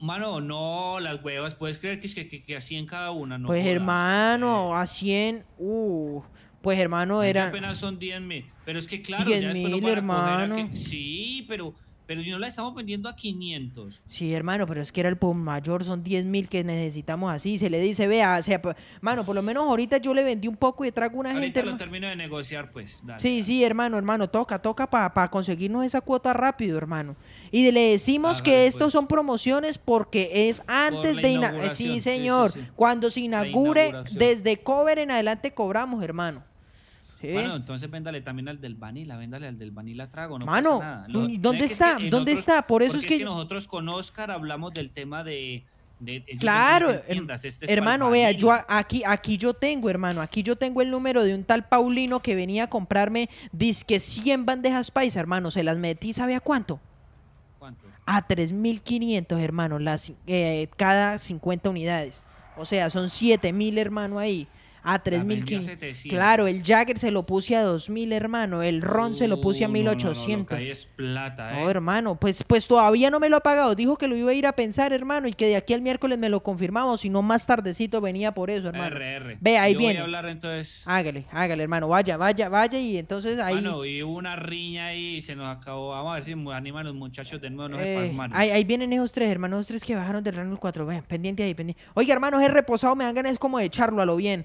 Mano, no, las huevas, puedes creer que, que, que a 100 cada una, no. Pues hermano, eh. a 100, uh, pues hermano, era. Apenas son 10 mil, pero es que claro, 10 ya mil, hermano. sí, pero pero si no la estamos vendiendo a 500. Sí, hermano, pero es que era el mayor, son 10 mil que necesitamos así. Se le dice, vea, sea, mano, por lo menos ahorita yo le vendí un poco y traigo una gente. lo termino de negociar, pues. sí, sí, hermano, hermano, toca, toca para conseguirnos esa cuota rápido, hermano. Y le decimos que pues. estos son promociones porque es antes de inauguración. Sí, señor. Cuando se inaugure, desde cover en adelante cobramos, hermano. Bueno, entonces véndale también al del vanilla, véndale al del vanilla trago. No Mano, ¿dónde está? ¿Dónde está? Por eso es que... nosotros con Oscar hablamos del tema de. claro, em, este hermano, vea, yo aquí, aquí yo tengo, hermano, aquí yo tengo el número de un tal Paulino que venía a comprarme, disque 100 bandejas paisa, hermano, se las metí, ¿sabía cuánto? ¿Cuánto? A 3.500, hermano, las, eh, cada 50 unidades. O sea, son 7.000, hermano, ahí a 3.500. Claro, el Jagger se lo puse a 2.000, hermano. El Ron se lo puse a 1.800. Uh, ochocientos no, es plata, ¿eh? hermano, pues, pues todavía no me lo ha pagado. Dijo que lo iba a ir a pensar, hermano, y que de aquí al miércoles me lo confirmamos. Si no, más tardecito venía por eso, hermano. RR. Ve, ahí viene. Voy a hablar entonces. Hágale, hágale, hermano. Vaya, vaya, vaya. Y entonces ahí. Bueno, y hubo una riña ahí y se nos acabó. Vamos a ver si animan los muchachos de nuevo, no eh, ahí, ahí, vienen esos tres, hermano Esos tres que bajaron del Renault 4. Ven, pendiente ahí, pendiente. Oiga, hermano, es reposado, me dan ganas como de echarlo a lo bien.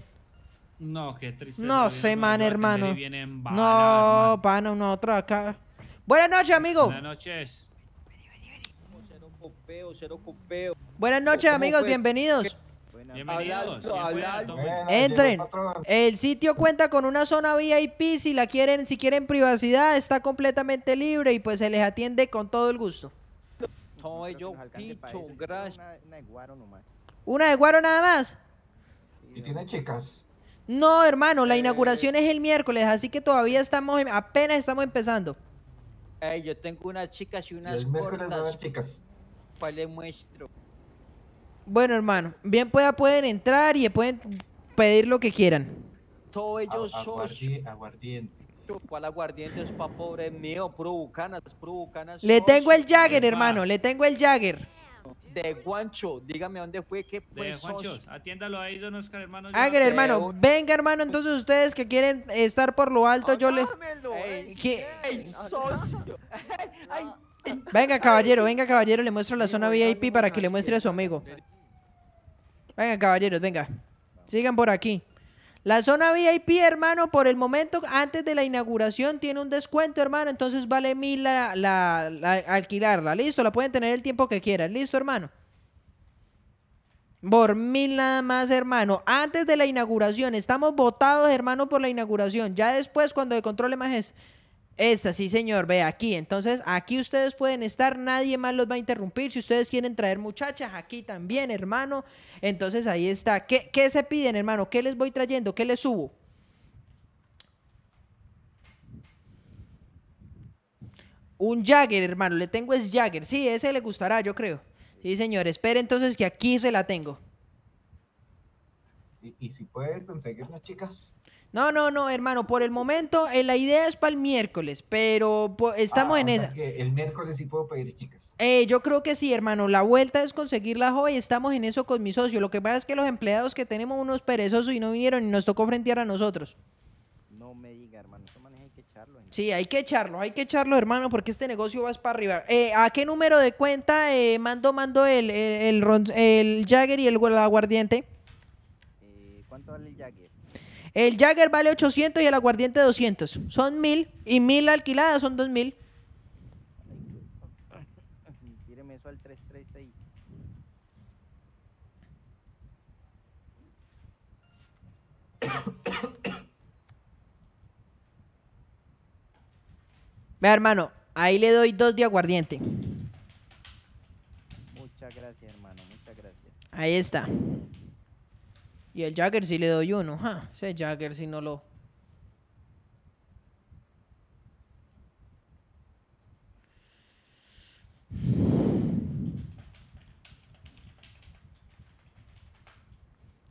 No, qué triste. No sé, hermano. no, pan, pana, uno otro acá. Buenas noches, amigo. Buenas noches. Buenas noches, amigos. Bienvenidos. Bienvenidos. Entren. El sitio cuenta con una zona VIP. Si la quieren, si quieren privacidad, está completamente libre y pues se les atiende con todo el gusto. Una de guaro nada más. Y tiene chicas. No, hermano, la eh. inauguración es el miércoles, así que todavía estamos, apenas estamos empezando. yo tengo unas chicas y unas cortas. chicas. Bueno, hermano, bien pueda, pueden entrar y pueden pedir lo que quieran. Todo ellos son aguardiente. ¿Cuál aguardiente es pobre mío? Le tengo el Jagger, hermano, le tengo el Jagger de Guancho. Dígame dónde fue, que fue. atiéndalo ahí, don hermano. Ángel, hermano. Venga, hermano, entonces ustedes que quieren estar por lo alto, yo le. Venga, caballero, venga, caballero, le muestro la zona VIP para que le muestre a su amigo. Venga, caballeros, venga. Sigan por aquí. La zona VIP, hermano, por el momento, antes de la inauguración, tiene un descuento, hermano. Entonces vale mil la, alquilarla. Listo, la pueden tener el tiempo que quieran. Listo, hermano. Por mil nada más, hermano. Antes de la inauguración. Estamos votados, hermano, por la inauguración. Ya después, cuando de controle más es. Esta, sí, señor, ve aquí. Entonces, aquí ustedes pueden estar, nadie más los va a interrumpir. Si ustedes quieren traer muchachas, aquí también, hermano. Entonces, ahí está. ¿Qué, qué se piden, hermano? ¿Qué les voy trayendo? ¿Qué les subo? Un Jagger, hermano. Le tengo es Jagger. Sí, ese le gustará, yo creo. Sí, señor. Espere entonces que aquí se la tengo. Y, si puedes conseguir unas chicas. No, no, no, hermano. Por el momento, eh, la idea es para el miércoles, pero estamos ah, en esa. el miércoles sí puedo pedir chicas. Eh, yo creo que sí, hermano. La vuelta es conseguir la y Estamos en eso con mi socio. Lo que pasa es que los empleados que tenemos, unos perezosos y no vinieron y nos tocó frentear a nosotros. No me diga, hermano. hay que echarlo. Sí, hay que echarlo, hay que echarlo, hermano, porque este negocio va para arriba. Eh, ¿A qué número de cuenta eh, mando, mando el, el, el, el Jagger y el aguardiente? ¿Cuánto vale el Jagger? El Jagger vale 800 y el aguardiente 200. Son 1000 y 1000 alquiladas son 2000. Tíreme eso al 336. Vea, hermano, ahí le doy dos de aguardiente. Muchas gracias, hermano. Muchas gracias. Ahí está. Y el Jagger sí le doy uno. Ja, ese Jagger si no lo.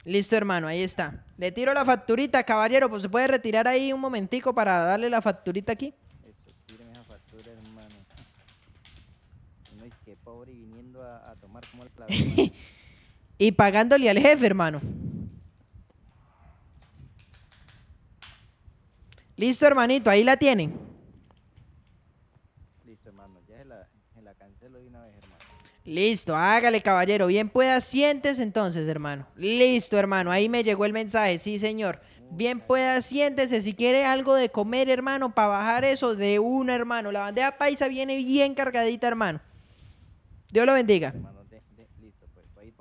Listo, hermano, ahí está. Le tiro la facturita, caballero. Pues se puede retirar ahí un momentico para darle la facturita aquí. esa factura, hermano. que pobre viniendo tomar como y pagándole al jefe, hermano. Listo, hermanito, ahí la tienen. Listo, hermano, ya se la, de una vez, hermano. Listo, hágale, caballero. Bien pueda, sientes entonces, hermano. Listo, hermano, ahí me llegó el mensaje, sí, señor. Bien pueda, siéntese. Si quiere algo de comer, hermano, para bajar eso de una, hermano. La bandeja paisa viene bien cargadita, hermano. Dios lo bendiga. listo,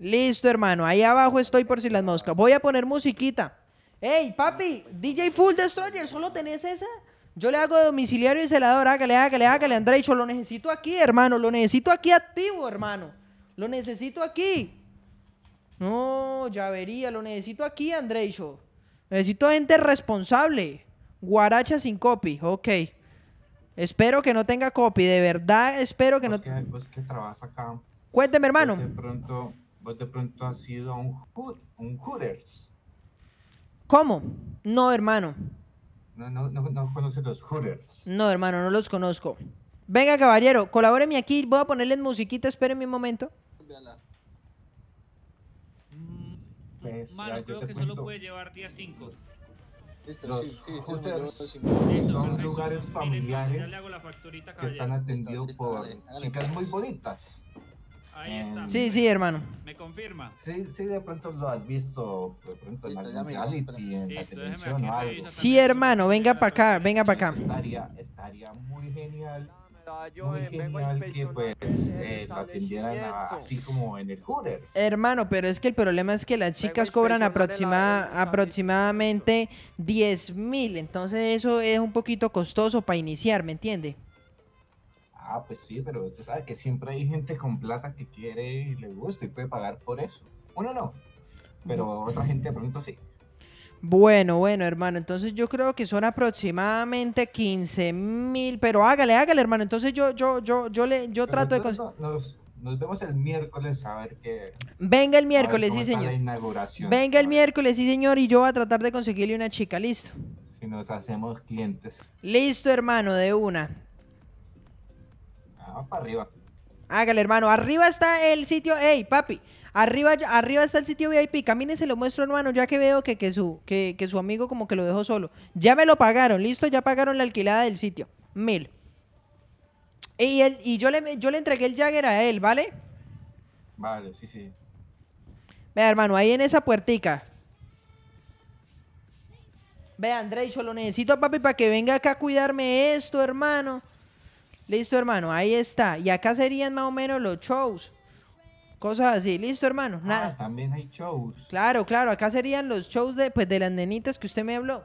Listo, hermano. Ahí abajo estoy por si las moscas. Voy a poner musiquita. Ey, papi, DJ Full Destroyer, ¿solo tenés esa? Yo le hago domiciliario y celador, hágale, hágale, hágale, André. Yo lo necesito aquí, hermano, lo necesito aquí activo, hermano. Lo necesito aquí. No, ya vería, lo necesito aquí, André. Yo. Necesito gente responsable. Guaracha sin copy, ok. Espero que no tenga copy, de verdad espero que no... tenga vos trabajas acá. Cuénteme, hermano. de pronto, vos de pronto has sido un Hooters. ¿Cómo? No, hermano. No, no, no, no conoce los Hooters. No, hermano, no los conozco. Venga, caballero, colabóreme aquí. Voy a ponerles musiquita. Espérenme un momento. Mm, pues, pues, mano, creo que solo puede llevar día 5. Los sí, son lugares familiares que están atendidos por chicas muy bonitas. Em, sí, sí, hermano. ¿Me confirma? Sí, sí, de pronto lo has visto, de pronto televisión Sí, hermano, venga para acá, venga para acá. Estaría, muy genial así como en el Hermano, pero es que el problema es que las chicas cobran aproximadamente 10 mil, entonces eso es un poquito costoso para iniciar, ¿me entiende? Ah, pues sí, pero usted sabe que siempre hay gente con plata que quiere y le gusta y puede pagar por eso. Uno no, pero otra gente de pronto sí. Bueno, bueno, hermano, entonces yo creo que son aproximadamente 15 mil, pero hágale, hágale, hermano, entonces yo, yo, yo, yo le, yo trato de... Nos, nos vemos el miércoles a ver qué... Venga el miércoles, sí, señor. Venga el miércoles, sí, señor, y yo voy a tratar de conseguirle una chica, listo. Si nos hacemos clientes. Listo, hermano, de una. Vamos para arriba. Hágale, hermano. Arriba está el sitio. ¡Ey, papi! Arriba, arriba está el sitio VIP. Camine, se lo muestro, hermano, ya que veo que, que su, que, que, su amigo como que lo dejó solo. Ya me lo pagaron, listo, ya pagaron la alquilada del sitio. Mil. Y, y yo, le, yo le entregué el Jagger a él, ¿vale? Vale, sí, sí. Vea, hermano, ahí en esa puertica. Vea, André, yo lo necesito papi para que venga acá a cuidarme esto, hermano. Listo, hermano, ahí está. Y acá serían más o menos los shows. Cosas así, listo, hermano. Ah, nada. Ah, también hay shows. Claro, claro, acá serían los shows de, pues, de las nenitas que usted me habló.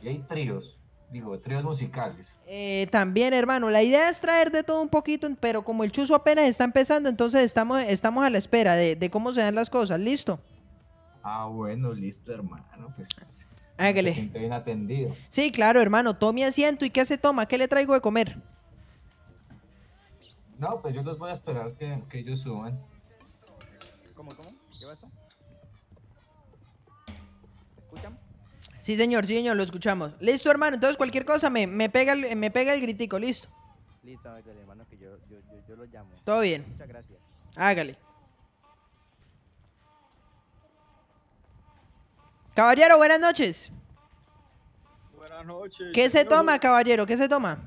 Y hay tríos, digo, tríos musicales. Eh, también, hermano, la idea es traer de todo un poquito, pero como el chuzo apenas está empezando, entonces estamos, estamos a la espera de, cómo se dan las cosas, listo. Ah, bueno, listo, hermano, pues. Se bien atendido. Sí, claro, hermano, tome asiento y qué se toma, qué le traigo de comer. No, pues yo los voy a esperar que, ellos suban. ¿Cómo, cómo? ¿Qué va ¿Se escuchan? Sí, señor, sí, señor, lo escuchamos. Listo, hermano. Entonces, cualquier cosa, me, me, pega, el, me pega el gritico, listo. Listo, hágale, hermano, que yo, lo llamo. Todo bien. Muchas gracias. Hágale. Caballero, buenas noches. Buenas noches. ¿Qué se toma, caballero? ¿Qué se toma?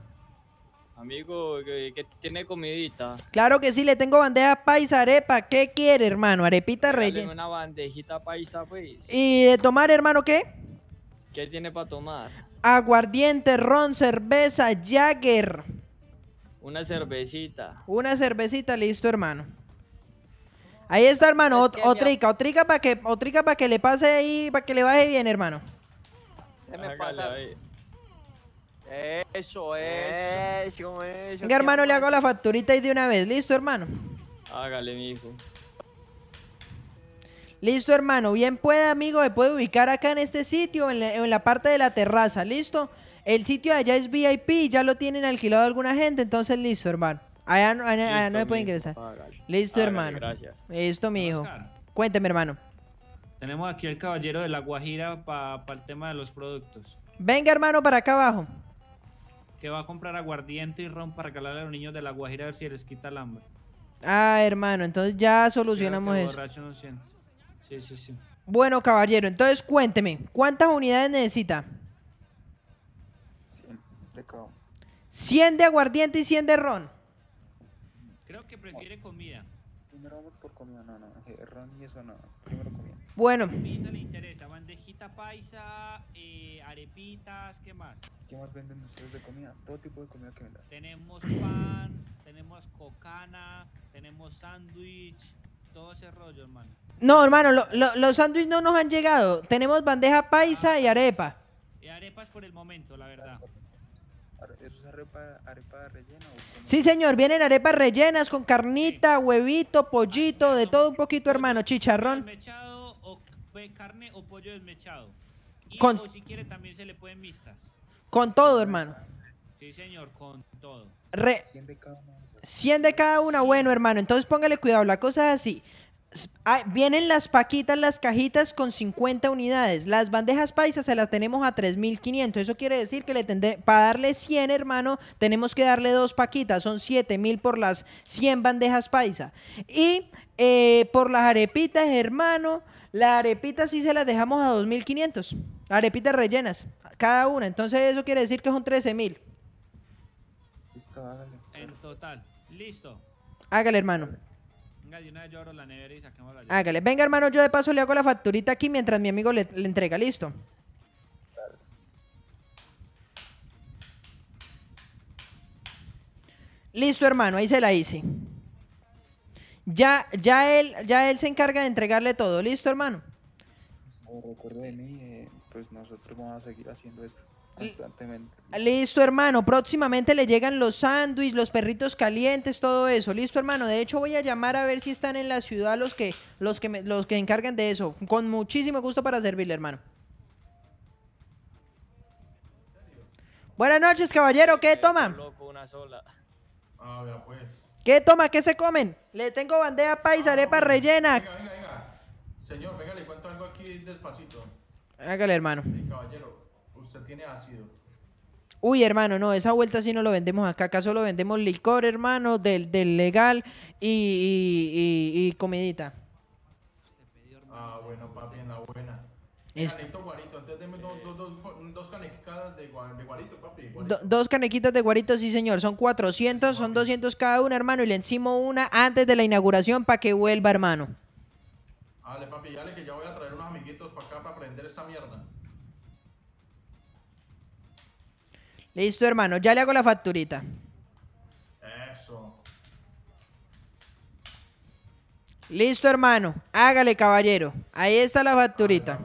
Amigo, que, tiene comidita. Claro que sí, le tengo bandeja paisa, arepa. ¿Qué quiere, hermano? Arepita rellena. una bandejita paisa, pues. ¿Y de tomar, hermano, qué? ¿Qué tiene para tomar? Aguardiente, ron, cerveza, Jagger. Una cervecita. Una cervecita, listo, hermano. Ahí está, hermano. otrica, otrica para que, otrica para que le pase ahí, para que le baje bien, hermano. Eso es. Eso, Venga, hermano, le hago la eh. facturita y de una vez. ¿Listo, hermano? Hágale, hijo. Listo, hermano. Bien puede, amigo, me puede ubicar acá en este sitio, en la, parte de la terraza. ¿Listo? El sitio de allá es VIP, ya lo tienen alquilado alguna gente, entonces listo, hermano. Allá, no me puede ingresar. Listo, hermano. Gracias. Listo, mi hijo. Cuénteme, hermano. Tenemos aquí el caballero de la Guajira para el tema de los productos. Venga, hermano, para acá abajo que va a comprar aguardiente y ron para calarle a los niños de la Guajira a ver si les quita el hambre. Ah, hermano, entonces ya solucionamos eso. Sí, sí, sí. Bueno, caballero, entonces cuénteme, ¿cuántas unidades necesita? 100 de de aguardiente y 100 de ron. Creo que prefiere comida. Primero vamos por comida, no, no, eh, ron y eso no, primero comida. Bueno. le interesa, bueno paisa, eh, arepitas, ¿qué más? ¿Qué más venden ustedes de comida? Todo tipo de comida que vendan. Tenemos pan, tenemos cocana, tenemos sándwich, todo ese rollo, hermano. No, hermano, los sándwiches no nos han llegado. Tenemos bandeja paisa y arepa. Y arepas por el momento, la verdad. ¿Eso es arepa, arepa rellena? O sí, señor, vienen arepas rellenas con carnita, huevito, pollito, de todo un poquito, hermano, chicharrón puede carne o pollo desmechado. si quiere también se le pueden vistas, Con todo, hermano. Sí, señor, con todo. Re, 100 de cada una. bueno, hermano. Entonces póngale cuidado, la cosa es así. Ah, vienen las paquitas, las cajitas con 50 unidades. Las bandejas paisas se las tenemos a 3.500. Eso quiere decir que le para darle 100, hermano, tenemos que darle dos paquitas. Son 7.000 por las 100 bandejas paisa Y eh, por las arepitas, hermano, la arepita sí se las dejamos a 2.500. Arepitas rellenas, cada una. Entonces eso quiere decir que son 13.000. Listo, hágale. En total. Listo. Hágale, hermano. Venga, de yo la nevera y la Hágale. Venga, hermano, yo de paso le hago la facturita aquí mientras mi amigo le, entrega. Listo. Listo, hermano, ahí se la hice. Ya, ya, él, ya él se encarga de entregarle todo. ¿Listo, hermano? No, recuerdo de mí, eh, pues nosotros vamos a seguir haciendo esto constantemente. Listo, hermano. Próximamente le llegan los sándwiches, los perritos calientes, todo eso. Listo, hermano. De hecho, voy a llamar a ver si están en la ciudad los que, los que, los que encargan de eso. Con muchísimo gusto para servirle, hermano. Buenas noches, caballero. ¿Qué toma? Loco, una sola. Ah, pues. ¿Qué toma? ¿Qué se comen? Le tengo bandeja paisa, ah, arepa rellena. Venga, venga, venga. Señor, venga, le cuento algo aquí despacito. Hágale, hermano. Sí, caballero, usted tiene ácido. Uy, hermano, no, esa vuelta sí no lo vendemos acá. Acá solo vendemos licor, hermano, del, del legal y, y, comidita. Ah, bueno, este. dos, canequitas de, de guarito, papi. dos canequitas de sí señor, son 400, son 200 cada una, hermano, y le encimo una antes de la inauguración para que vuelva, hermano. Dale, papi, dale que ya voy a traer unos amiguitos para acá para aprender esa mierda. Listo, hermano, ya le hago la facturita. Eso. Listo, hermano, hágale, caballero. Ahí está la facturita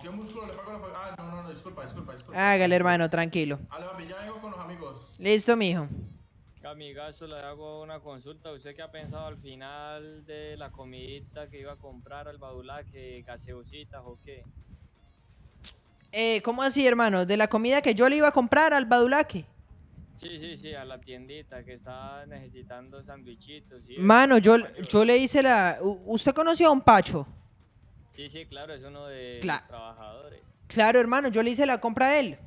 qué músculo le pago Ah, no, no, no, disculpa, disculpa, disculpa. Hágale, hermano, tranquilo. ya con los amigos. Listo, mijo. Amigazo, le hago una consulta. ¿Usted qué ha pensado al final de la comidita que iba a comprar al Badulaque, gaseositas o qué? Eh, ¿Cómo así, hermano? ¿De la comida que yo le iba a comprar al badulaque? Sí, sí, sí, a la tiendita que está necesitando sandwichitos. Hermano, Mano, yo, yo le hice la... ¿Usted conoció a un Pacho? Sí, sí, claro, es uno de los trabajadores. Claro, hermano, yo le hice la compra a él.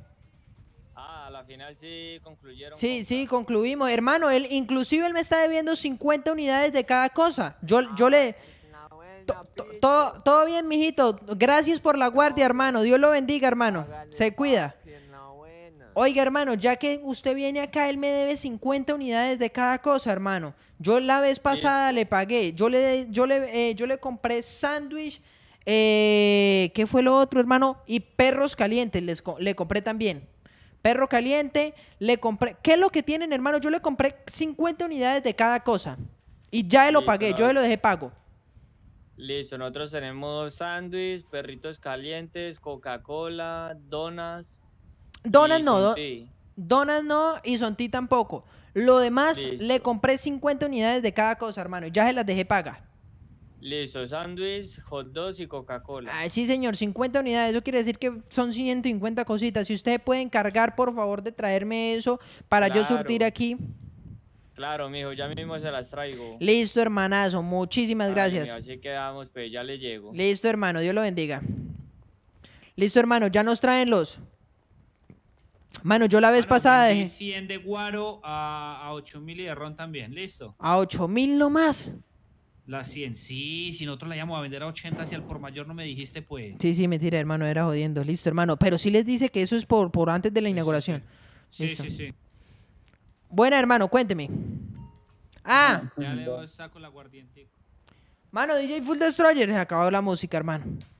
Ah, a la final sí concluyeron. Sí, sí, concluimos. Hermano, él inclusive él me está debiendo 50 unidades de cada cosa. Yo, yo le... Ah, pues, todo, todo bien, mijito. Gracias por la guardia, hermano. Dios lo bendiga, hermano. Se cuida. Oiga, hermano, ya que usted viene acá, él me debe 50 unidades de cada cosa, hermano. Yo la vez pasada le pagué. Yo le, yo le, eh, yo le compré sándwich eh, ¿Qué fue lo otro, hermano? Y perros calientes, les, le compré también. Perro caliente, le compré. ¿Qué es lo que tienen, hermano? Yo le compré 50 unidades de cada cosa. Y ya lo pagué, yo lo dejé pago. Listo, nosotros tenemos sándwich, perritos calientes, Coca-Cola, donas. Donas no, donas no y son Sonti tampoco. Lo demás le compré 50 unidades de cada cosa, hermano. ya se las dejé pagar. Listo, sándwich, hot dogs y Coca-Cola. Ah, sí, señor, 50 unidades. Eso quiere decir que son 150 cositas. Si usted puede encargar, por favor, de traerme eso para yo surtir aquí. Claro, mijo, ya mismo se las traigo. Listo, hermanazo. Muchísimas gracias. así quedamos, pues ya le llego. Listo, hermano. Dios lo bendiga. Listo, hermano. Ya nos traen los. Mano, yo la vez pasada 100 de guaro a, a 8000 y de ron también. Listo. A 8000 nomás. La 100, sí, si nosotros la íbamos a vender a 80, si al por mayor no me dijiste, pues. Sí, sí, mentira, hermano, era jodiendo, listo, hermano. Pero sí les dice que eso es por, antes de la inauguración. Sí, sí, sí, Buena, hermano, cuénteme. Ah. Mano, DJ Full Destroyer, se acabó la música, hermano.